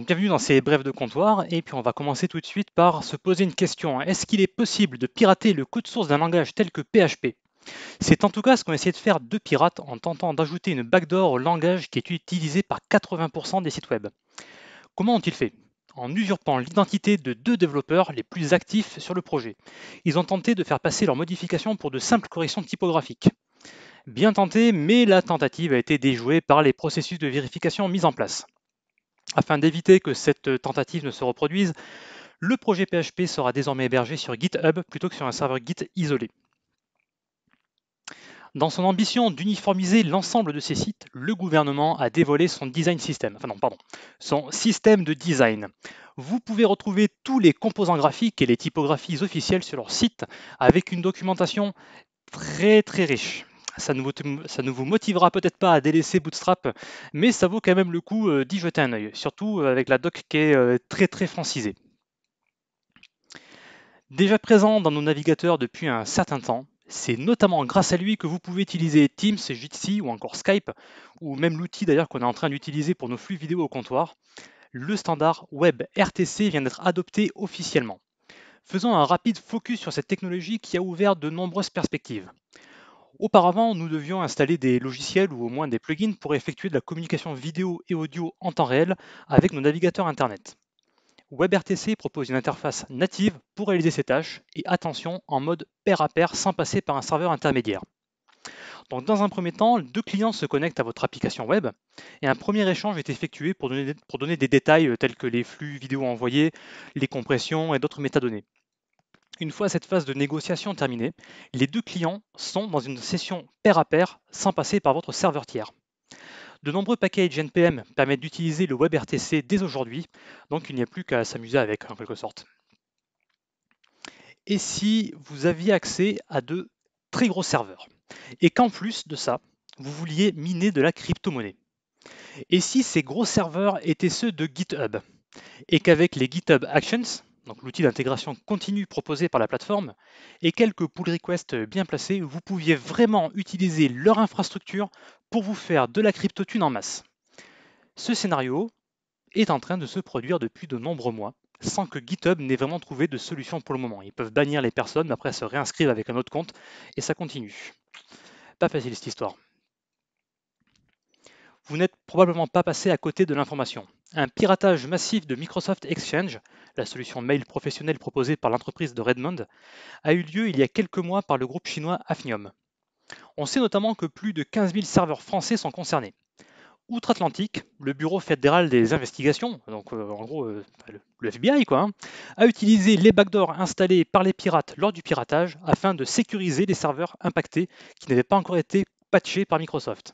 bienvenue dans ces brèves de comptoir et puis on va commencer tout de suite par se poser une question. Est-ce qu'il est possible de pirater le code source d'un langage tel que PHP C'est en tout cas ce qu'ont essayé de faire deux pirates en tentant d'ajouter une backdoor au langage qui est utilisé par 80% des sites web. Comment ont-ils fait en usurpant l'identité de deux développeurs les plus actifs sur le projet. Ils ont tenté de faire passer leurs modifications pour de simples corrections typographiques. Bien tenté, mais la tentative a été déjouée par les processus de vérification mis en place. Afin d'éviter que cette tentative ne se reproduise, le projet PHP sera désormais hébergé sur GitHub plutôt que sur un serveur Git isolé. Dans son ambition d'uniformiser l'ensemble de ces sites, le gouvernement a dévoilé son design pardon, son système de design. Vous pouvez retrouver tous les composants graphiques et les typographies officielles sur leur site avec une documentation très très riche. Ça ne, vous, motivera peut-être pas à délaisser Bootstrap, mais ça vaut quand même le coup euh, d'y jeter un œil, surtout euh, avec la doc qui est euh, très très francisée. Déjà présent dans nos navigateurs depuis un certain temps, c'est notamment grâce à lui que vous pouvez utiliser Teams, Jitsi ou encore Skype, ou même l'outil d'ailleurs qu'on est en train d'utiliser pour nos flux vidéo au comptoir. Le standard Web RTC vient d'être adopté officiellement. Faisons un rapide focus sur cette technologie qui a ouvert de nombreuses perspectives. Auparavant, nous devions installer des logiciels ou au moins des plugins pour effectuer de la communication vidéo et audio en temps réel avec nos navigateurs Internet. WebRTC propose une interface native pour réaliser ces tâches et attention en mode pair à pair sans passer par un serveur intermédiaire. dans un premier temps, deux clients se connectent à votre application web et un premier échange est effectué pour donner, pour donner des détails euh, tels que les flux vidéo envoyés, les compressions et d'autres métadonnées. Une fois cette phase de négociation terminée, les deux clients sont dans une session pair à pair sans passer par votre serveur tiers. De nombreux paquets NPM permettent d'utiliser le WebRTC dès aujourd'hui, donc il n'y a plus qu'à s'amuser avec en quelque sorte. Et si vous aviez accès à de très gros serveurs et qu'en plus de ça, vous vouliez miner de la crypto-monnaie Et si ces gros serveurs étaient ceux de GitHub et qu'avec les GitHub Actions, donc l'outil d'intégration continue proposé par la plateforme, et quelques pull requests bien placés, vous pouviez vraiment utiliser leur infrastructure pour vous faire de la cryptotune en masse. Ce scénario est en train de se produire depuis de nombreux mois, sans que GitHub n'ait vraiment trouvé de solution pour le moment. Ils peuvent bannir les personnes, mais après se réinscrivent avec un autre compte, et ça continue. Pas facile cette histoire vous n'êtes probablement pas passé à côté de l'information. Un piratage massif de Microsoft Exchange, la solution mail professionnelle proposée par l'entreprise de Redmond, a eu lieu il y a quelques mois par le groupe chinois Afnium. On sait notamment que plus de 15 000 serveurs français sont concernés. Outre-Atlantique, le Bureau fédéral des investigations, donc euh, en gros euh, le FBI, quoi, hein, a utilisé les backdoors installés par les pirates lors du piratage afin de sécuriser les serveurs impactés qui n'avaient pas encore été patchés par Microsoft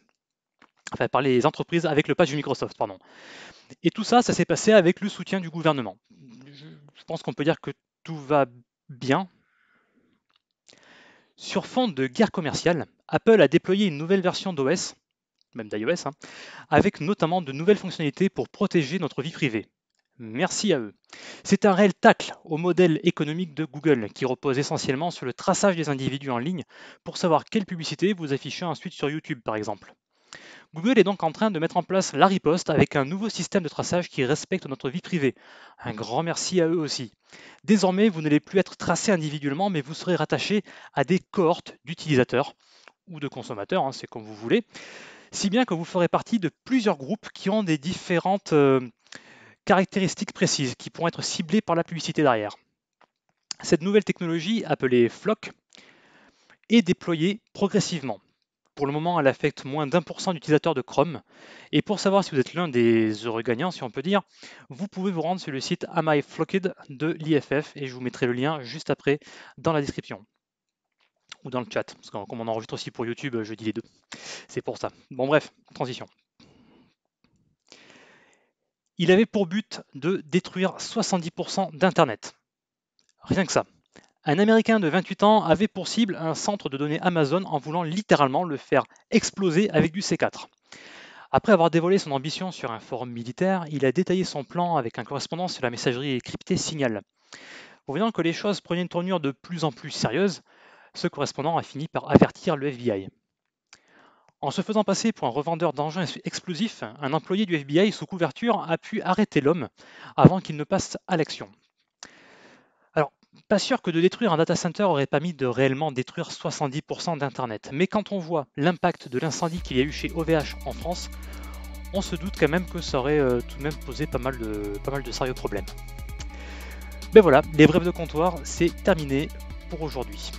enfin par les entreprises avec le patch de Microsoft, pardon. Et tout ça, ça s'est passé avec le soutien du gouvernement. Je pense qu'on peut dire que tout va bien. Sur fond de guerre commerciale, Apple a déployé une nouvelle version d'OS, même d'iOS, hein, avec notamment de nouvelles fonctionnalités pour protéger notre vie privée. Merci à eux. C'est un réel tacle au modèle économique de Google qui repose essentiellement sur le traçage des individus en ligne pour savoir quelle publicité vous affichez ensuite sur YouTube par exemple. Google est donc en train de mettre en place la riposte avec un nouveau système de traçage qui respecte notre vie privée. Un grand merci à eux aussi. Désormais, vous n'allez plus être tracé individuellement, mais vous serez rattaché à des cohortes d'utilisateurs ou de consommateurs, hein, c'est comme vous voulez, si bien que vous ferez partie de plusieurs groupes qui ont des différentes euh, caractéristiques précises, qui pourront être ciblées par la publicité derrière. Cette nouvelle technologie, appelée Flock, est déployée progressivement. Pour le moment, elle affecte moins d'un pour cent d'utilisateurs de Chrome. Et pour savoir si vous êtes l'un des heureux gagnants, si on peut dire, vous pouvez vous rendre sur le site Am I Flocked de l'IFF et je vous mettrai le lien juste après dans la description ou dans le chat, parce que comme on enregistre aussi pour YouTube, je dis les deux. C'est pour ça. Bon bref, transition. Il avait pour but de détruire 70% d'Internet. Rien que ça. Un Américain de 28 ans avait pour cible un centre de données Amazon en voulant littéralement le faire exploser avec du C4. Après avoir dévoilé son ambition sur un forum militaire, il a détaillé son plan avec un correspondant sur la messagerie cryptée Signal. Voyant que les choses prenaient une tournure de plus en plus sérieuse, ce correspondant a fini par avertir le FBI. En se faisant passer pour un revendeur d'engins explosifs, un employé du FBI sous couverture a pu arrêter l'homme avant qu'il ne passe à l'action pas sûr que de détruire un data center aurait pas mis de réellement détruire 70% d'Internet, mais quand on voit l'impact de l'incendie qu'il y a eu chez OVH en France, on se doute quand même que ça aurait euh, tout de même posé pas mal de, pas mal de sérieux problèmes. Mais ben voilà, les brèves de comptoir, c'est terminé pour aujourd'hui.